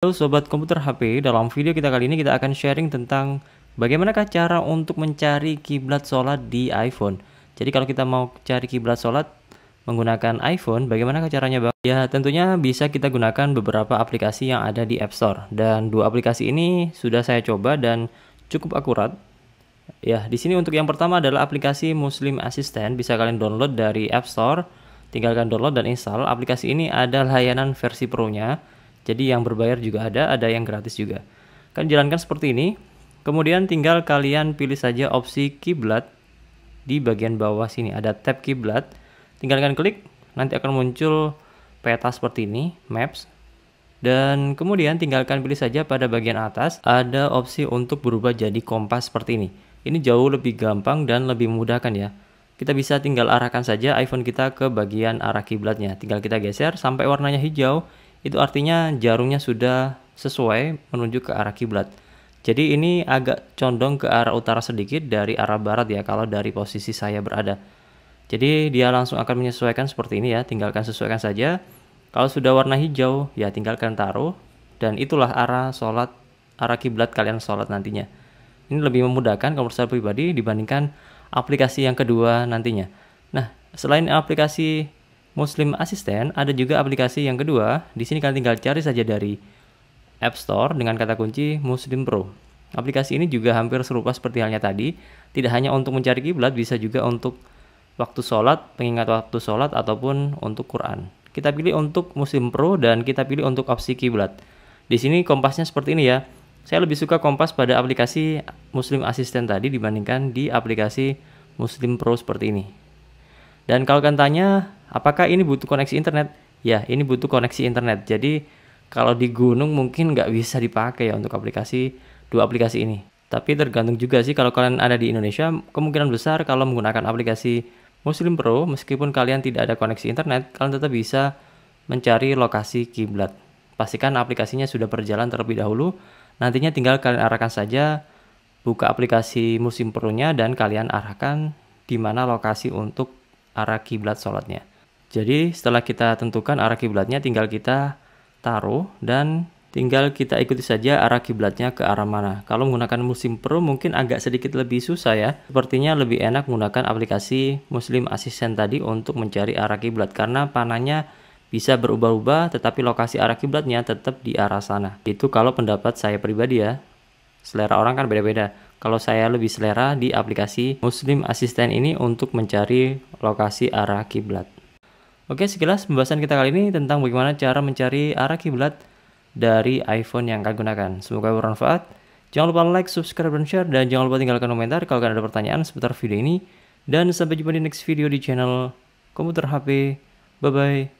Halo Sobat Komputer HP, dalam video kita kali ini kita akan sharing tentang bagaimanakah cara untuk mencari kiblat sholat di iPhone. Jadi kalau kita mau cari kiblat sholat menggunakan iPhone, bagaimana caranya bang? Ya tentunya bisa kita gunakan beberapa aplikasi yang ada di App Store. Dan dua aplikasi ini sudah saya coba dan cukup akurat. Ya, di sini untuk yang pertama adalah aplikasi Muslim Assistant, bisa kalian download dari App Store, tinggalkan download dan install. Aplikasi ini ada layanan versi Pro-nya jadi yang berbayar juga ada, ada yang gratis juga. Kalian jalankan seperti ini. Kemudian tinggal kalian pilih saja opsi kiblat di bagian bawah sini ada tab kiblat. Tinggalkan klik, nanti akan muncul peta seperti ini, maps. Dan kemudian tinggalkan pilih saja pada bagian atas ada opsi untuk berubah jadi kompas seperti ini. Ini jauh lebih gampang dan lebih mudah kan ya. Kita bisa tinggal arahkan saja iPhone kita ke bagian arah kiblatnya. Tinggal kita geser sampai warnanya hijau, itu artinya jarumnya sudah sesuai menuju ke arah kiblat. Jadi ini agak condong ke arah utara sedikit dari arah barat ya kalau dari posisi saya berada. Jadi dia langsung akan menyesuaikan seperti ini ya, tinggalkan sesuaikan saja. Kalau sudah warna hijau ya tinggalkan taruh dan itulah arah sholat arah kiblat kalian sholat nantinya. Ini lebih memudahkan kalau saya pribadi dibandingkan aplikasi yang kedua nantinya. Nah, selain aplikasi Muslim Assistant ada juga aplikasi yang kedua. Di sini kalian tinggal cari saja dari App Store dengan kata kunci Muslim Pro. Aplikasi ini juga hampir serupa seperti halnya tadi. Tidak hanya untuk mencari kiblat, bisa juga untuk waktu sholat, pengingat waktu sholat, ataupun untuk Quran. Kita pilih untuk Muslim Pro dan kita pilih untuk opsi kiblat. Di sini kompasnya seperti ini ya. Saya lebih suka kompas pada aplikasi Muslim Assistant tadi dibandingkan di aplikasi Muslim Pro seperti ini. Dan kalau kalian tanya Apakah ini butuh koneksi internet? Ya, ini butuh koneksi internet. Jadi kalau di gunung mungkin nggak bisa dipakai ya untuk aplikasi dua aplikasi ini. Tapi tergantung juga sih kalau kalian ada di Indonesia, kemungkinan besar kalau menggunakan aplikasi Muslim Pro, meskipun kalian tidak ada koneksi internet, kalian tetap bisa mencari lokasi kiblat. Pastikan aplikasinya sudah berjalan terlebih dahulu, nantinya tinggal kalian arahkan saja buka aplikasi Muslim Pro-nya dan kalian arahkan di mana lokasi untuk arah kiblat sholatnya. Jadi setelah kita tentukan arah kiblatnya tinggal kita taruh dan tinggal kita ikuti saja arah kiblatnya ke arah mana. Kalau menggunakan Muslim Pro mungkin agak sedikit lebih susah ya. Sepertinya lebih enak menggunakan aplikasi Muslim Assistant tadi untuk mencari arah kiblat karena panahnya bisa berubah-ubah tetapi lokasi arah kiblatnya tetap di arah sana. Itu kalau pendapat saya pribadi ya. Selera orang kan beda-beda. Kalau saya lebih selera di aplikasi Muslim Assistant ini untuk mencari lokasi arah kiblat. Oke, sekilas pembahasan kita kali ini tentang bagaimana cara mencari arah kiblat dari iPhone yang kalian gunakan. Semoga bermanfaat. Jangan lupa like, subscribe, dan share, dan jangan lupa tinggalkan komentar kalau kalian ada pertanyaan seputar video ini. Dan sampai jumpa di next video di channel Komputer HP. Bye-bye.